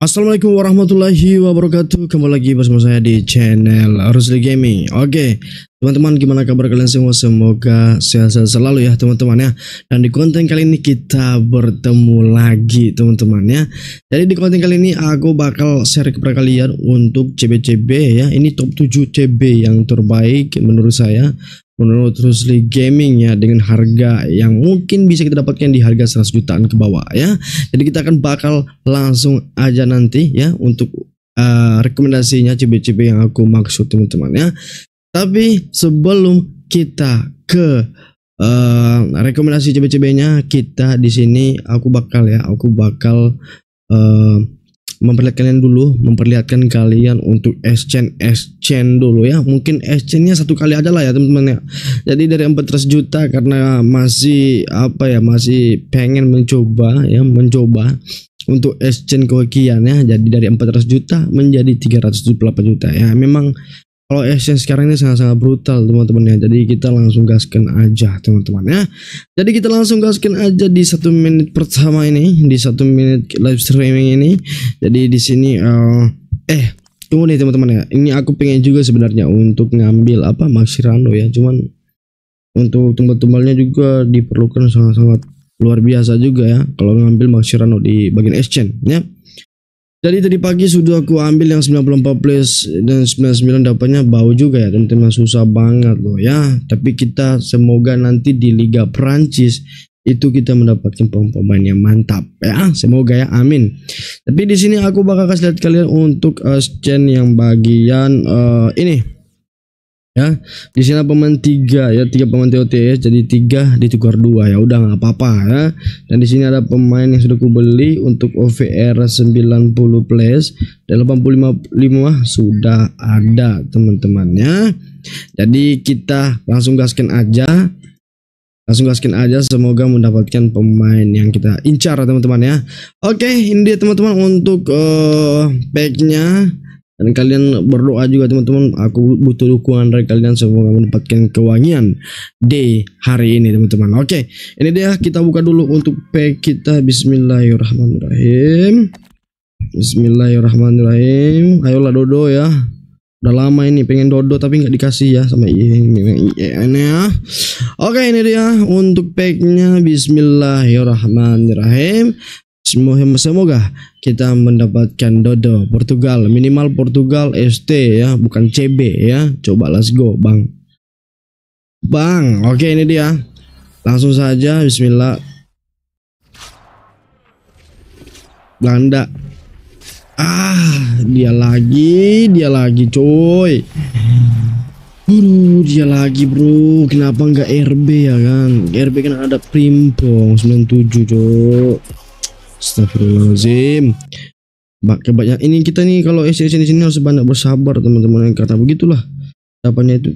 Assalamualaikum warahmatullahi wabarakatuh Kembali lagi bersama saya di channel Rusli Gaming Oke Teman-teman gimana kabar kalian semua semoga sehat-sehat selalu ya teman-teman ya Dan di konten kali ini kita bertemu lagi teman-teman ya Jadi di konten kali ini aku bakal share kepada kalian untuk cb ya Ini top 7 CB yang terbaik menurut saya Menurut Rusli Gaming ya dengan harga yang mungkin bisa kita dapatkan di harga 100 jutaan ke bawah ya Jadi kita akan bakal langsung aja nanti ya untuk uh, rekomendasinya CB-CB yang aku maksud teman-teman ya. Tapi sebelum kita ke uh, rekomendasi cbcb nya kita di sini aku bakal ya, aku bakal uh, eh, memperlihatkan dulu, memperlihatkan kalian untuk exchange exchange dulu ya. Mungkin exchange-nya satu kali aja lah ya teman-teman ya. Jadi dari 400 juta karena masih apa ya, masih pengen mencoba ya, mencoba untuk exchange kehokian ya. Jadi dari 400 juta menjadi 378 juta ya. Memang kalau exchange sekarang ini sangat-sangat brutal teman-teman ya jadi kita langsung gaskan aja teman-teman ya jadi kita langsung gaskan aja di satu menit pertama ini di satu menit live streaming ini jadi di sini uh, eh tunggu nih teman-teman ya ini aku pengen juga sebenarnya untuk ngambil apa Maxirano ya cuman untuk tumbal-tumbalnya juga diperlukan sangat-sangat luar biasa juga ya kalau ngambil Maxirano di bagian exchange ya jadi tadi pagi sudah aku ambil yang 94 plus dan 99 dapatnya bau juga ya teman-teman susah banget loh ya. Tapi kita semoga nanti di Liga Perancis itu kita mendapatkan pemain yang mantap ya semoga ya amin tapi di sini aku bakal kasih lihat kalian untuk uh, eh, scan yang bagian uh, ini ya di sini pemain tiga ya tiga pemain TOTS jadi tiga ditukar dua ya udah nggak apa-apa ya dan di sini ada pemain yang sudah kubeli untuk OVR 90 plus dan 85 sudah ada teman-temannya jadi kita langsung gaskan aja langsung gaskin aja semoga mendapatkan pemain yang kita incar teman-teman ya oke ini dia teman-teman untuk uh, packnya dan kalian berdoa juga teman-teman aku butuh dukungan dari kalian semoga mendapatkan kewangian di hari ini teman-teman oke ini dia kita buka dulu untuk pack kita Bismillahirrahmanirrahim Bismillahirrahmanirrahim ayolah dodo ya udah lama ini pengen dodo tapi nggak dikasih ya sama ini e e ya oke ini dia untuk packnya Bismillahirrahmanirrahim Semoga kita mendapatkan Dodo Portugal minimal Portugal ST ya bukan CB ya coba let's go Bang Bang oke okay, ini dia langsung saja Bismillah Belanda ah dia lagi dia lagi coy Bro, dia lagi bro. Kenapa nggak RB ya kan? RB kan ada primbong 97 tujuh Astagfirullahaladzim kebanyak ini kita nih kalau SSN di sini harus banyak bersabar teman-teman yang kata begitulah dapatnya itu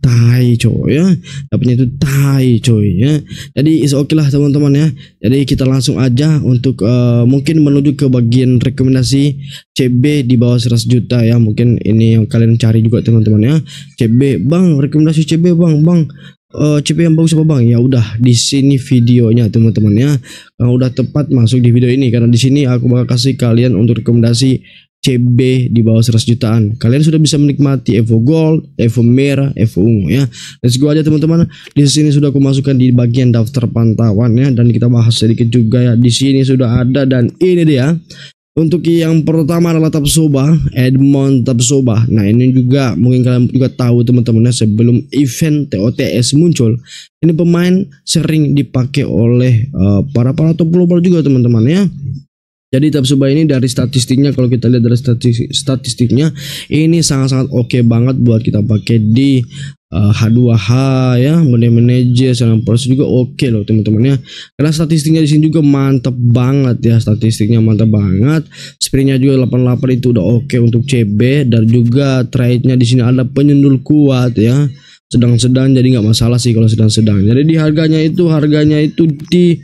tai coy ya dapatnya itu tai coy ya jadi is oke okay lah teman-teman ya jadi kita langsung aja untuk uh, mungkin menuju ke bagian rekomendasi CB di bawah 100 juta ya mungkin ini yang kalian cari juga teman-teman ya CB bang rekomendasi CB bang bang uh, eh, CP yang bagus apa bang? Ya udah di sini videonya teman-teman ya. Kalau udah tepat masuk di video ini karena di sini aku bakal kasih kalian untuk rekomendasi CB di bawah 100 jutaan. Kalian sudah bisa menikmati Evo Gold, Evo Merah, Evo Ungu ya. Let's go aja teman-teman. Di sini sudah aku masukkan di bagian daftar pantauan ya dan kita bahas sedikit juga ya. Di sini sudah ada dan ini dia untuk yang pertama adalah Tapsoba, Edmond Tapsoba. Nah, ini juga mungkin kalian juga tahu teman-teman ya sebelum event TOTS muncul, ini pemain sering dipakai oleh uh, eh, para para top global juga teman-teman ya. Jadi tab Tabsuba ini dari statistiknya kalau kita lihat dari statistik, statistiknya ini sangat-sangat oke okay banget buat kita pakai di uh, eh, H2H ya, money manager, selling proses juga oke okay loh teman-teman ya. Karena statistiknya di sini juga mantep banget ya, statistiknya mantep banget. Sprintnya juga 88 itu udah oke okay untuk CB dan juga trade-nya di sini ada penyendul kuat ya. Sedang-sedang jadi nggak masalah sih kalau sedang-sedang. Jadi di harganya itu harganya itu di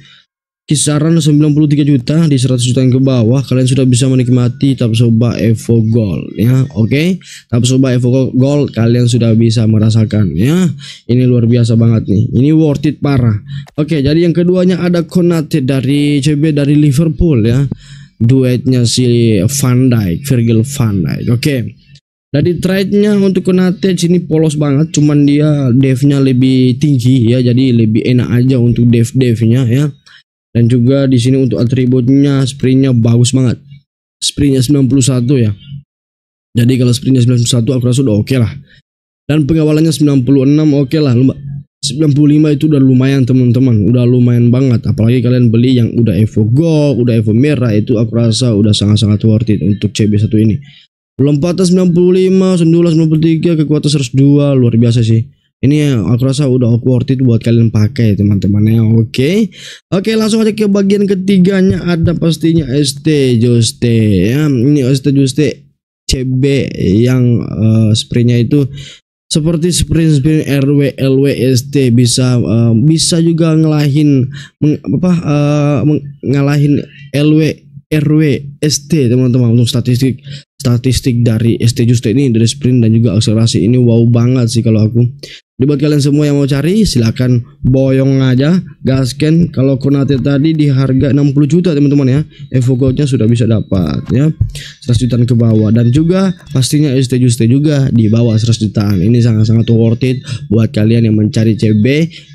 kisaran 93 juta di 100 juta yang ke bawah kalian sudah bisa menikmati Tapsoba Evo Gold ya oke okay? Tapsoba Evo Gold kalian sudah bisa merasakan ya ini luar biasa banget nih ini worth it parah oke okay, jadi yang keduanya ada Konate dari CB dari Liverpool ya duetnya si Van Dijk Virgil Van Dijk oke okay. Dari trade-nya untuk Konate sini polos banget, cuman dia dev-nya lebih tinggi ya, jadi lebih enak aja untuk dev-devnya ya dan juga di sini untuk atributnya sprintnya bagus banget. Sprintnya 91 ya. Jadi kalau sprintnya 91 aku rasa udah oke okay lah. Dan pengawalannya 96 oke okay lah. 95 itu udah lumayan teman-teman, udah lumayan banget. Apalagi kalian beli yang udah Evo Gold, udah Evo Merah itu aku rasa udah sangat-sangat worth it untuk CB1 ini. Lompatan 95, sendulah 93, kekuatan 102 luar biasa sih ini aku rasa udah worth it buat kalian pakai teman-teman ya oke oke langsung aja ke bagian ketiganya ada pastinya ST Juste ya ini ST Juste CB yang uh, sprintnya itu seperti sprint sprint RW LW ST bisa uh, bisa juga ngelahin meng, apa uh, meng, ngalahin LW RW ST teman-teman untuk statistik statistik dari ST Juste ini dari sprint dan juga akselerasi ini wow banget sih kalau aku. Jadi buat kalian semua yang mau cari silahkan boyong aja gasken kalau Konate tadi di harga 60 juta teman-teman ya Evo Goldnya sudah bisa dapat ya 100 jutaan ke bawah dan juga pastinya ST Juste juga di bawah 100 jutaan ini sangat-sangat worth it buat kalian yang mencari CB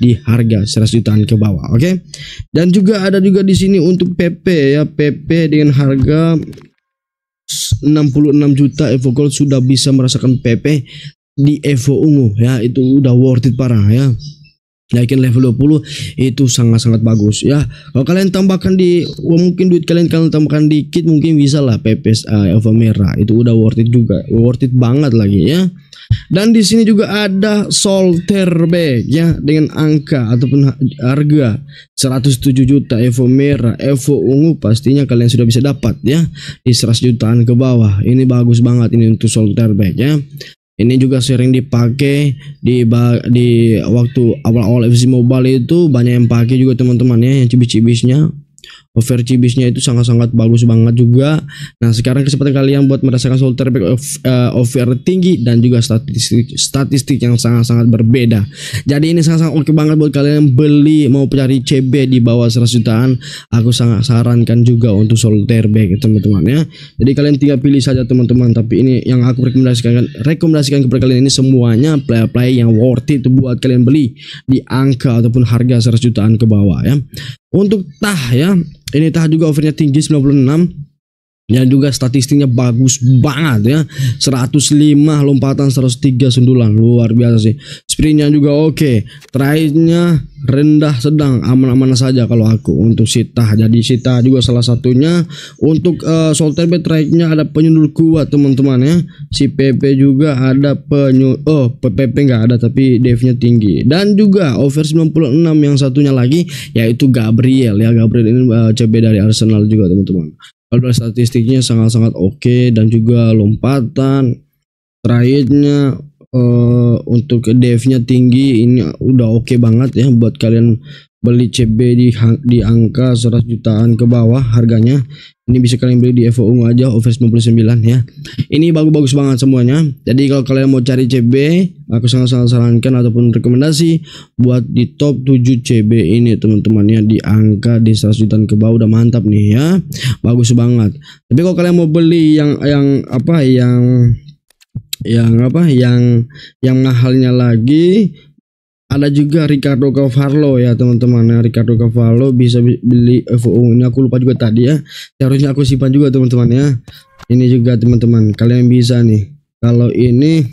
di harga 100 jutaan ke bawah oke okay? dan juga ada juga di sini untuk PP ya PP dengan harga 66 juta Evo Gold sudah bisa merasakan PP di Evo ungu ya itu udah worth it parah ya naikin level 20 itu sangat-sangat bagus ya kalau kalian tambahkan di oh, mungkin duit kalian kalian tambahkan dikit mungkin bisa lah pepes uh, eh, Eva merah itu udah worth it juga worth it banget lagi ya dan di sini juga ada solter bag ya dengan angka ataupun harga 107 juta Evo merah Evo ungu pastinya kalian sudah bisa dapat ya di 100 jutaan ke bawah ini bagus banget ini untuk solter bag ya ini juga sering dipakai di di waktu awal-awal FC Mobile itu banyak yang pakai juga teman-temannya yang cibis-cibisnya over bisnya itu sangat-sangat bagus banget juga. Nah, sekarang kesempatan kalian buat merasakan soul terbaik of, uh, eh, over tinggi dan juga statistik statistik yang sangat-sangat berbeda. Jadi ini sangat-sangat oke banget buat kalian yang beli mau cari CB di bawah 100 jutaan. Aku sangat sarankan juga untuk soul terbaik teman-teman ya. Jadi kalian tinggal pilih saja teman-teman. Tapi ini yang aku rekomendasikan rekomendasikan kepada kalian ini semuanya play-play yang worth it buat kalian beli di angka ataupun harga 100 jutaan ke bawah ya. Untuk tah ya, ini tah juga overnya tinggi 96 yang juga statistiknya bagus banget ya 105 lompatan 103 sundulan luar biasa sih sprintnya juga oke okay. trynya rendah sedang aman-aman saja kalau aku untuk Sita jadi Sita juga salah satunya untuk uh, eh, Solterbe trynya ada penyundul kuat teman-teman ya si PP juga ada penyundul oh PP nggak ada tapi devnya tinggi dan juga over 96 yang satunya lagi yaitu Gabriel ya Gabriel ini uh, eh, CB dari Arsenal juga teman-teman kalau statistiknya sangat-sangat oke okay, dan juga lompatan terakhirnya uh, eh, untuk devnya tinggi ini udah oke okay banget ya buat kalian beli CB di di angka 100 jutaan ke bawah harganya ini bisa kalian beli di FOU aja over 99 ya. Ini bagus-bagus banget semuanya. Jadi kalau kalian mau cari CB, aku sangat-sangat sarankan ataupun rekomendasi buat di top 7 CB ini teman teman ya di angka di 100 jutaan ke bawah udah mantap nih ya. Bagus banget. Tapi kalau kalian mau beli yang yang apa yang yang apa yang yang mahalnya lagi ada juga Ricardo Cavallo ya teman-teman ya Ricardo Cavallo bisa beli FO ini aku lupa juga tadi ya seharusnya aku simpan juga teman-teman ya ini juga teman-teman kalian bisa nih kalau ini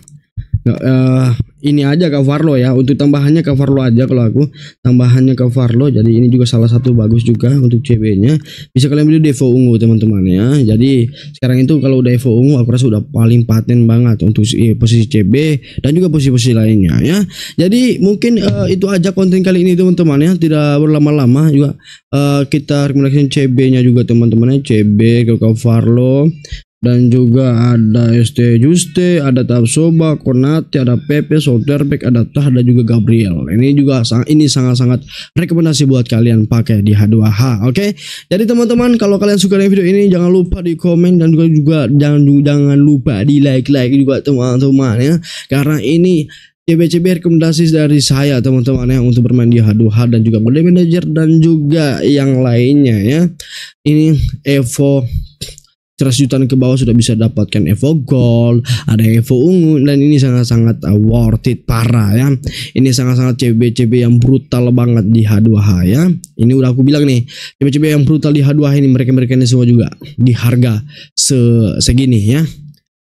uh, ini aja ke Farlo ya untuk tambahannya ke Farlo aja kalau aku tambahannya ke Farlo jadi ini juga salah satu bagus juga untuk CB nya bisa kalian beli Devo ungu teman-teman ya jadi sekarang itu kalau Devo ungu aku rasa udah paling paten banget untuk eh, posisi CB dan juga posisi-posisi lainnya ya jadi mungkin uh, itu aja konten kali ini teman-teman ya tidak berlama-lama juga uh, kita rekomendasi CB nya juga teman-teman ya CB ke Farlo dan juga ada ST Juste, ada Tabsoba, Konati, ada Pepe, Solterbeck, ada Tah dan juga Gabriel. Ini juga ini sangat-sangat rekomendasi buat kalian pakai di H2H, oke? Okay? Jadi teman-teman kalau kalian suka dengan video ini jangan lupa di komen dan juga juga jangan jangan lupa di like-like juga teman-teman ya. Karena ini CBCB rekomendasi dari saya teman-teman ya untuk bermain di H2H dan juga mode manager dan juga yang lainnya ya. Ini Evo 100 jutaan ke bawah sudah bisa dapatkan Evo Gold, ada Evo ungu dan ini sangat-sangat uh, worth it parah ya. Ini sangat-sangat CB-CB yang brutal banget di H2H ya. Ini udah aku bilang nih, CB-CB yang brutal di H2H ini mereka-mereka ini semua juga di harga se segini ya.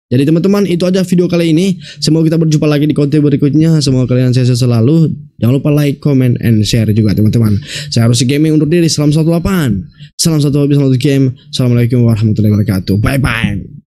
Jadi teman-teman itu aja video kali ini. Semoga kita berjumpa lagi di konten berikutnya. Semoga kalian sehat selalu. Jangan lupa like, comment, and share juga teman-teman. Saya harus gaming untuk diri. Salam satu delapan. Salam satu hobi, salam satu game. Assalamualaikum warahmatullahi wabarakatuh. Bye bye.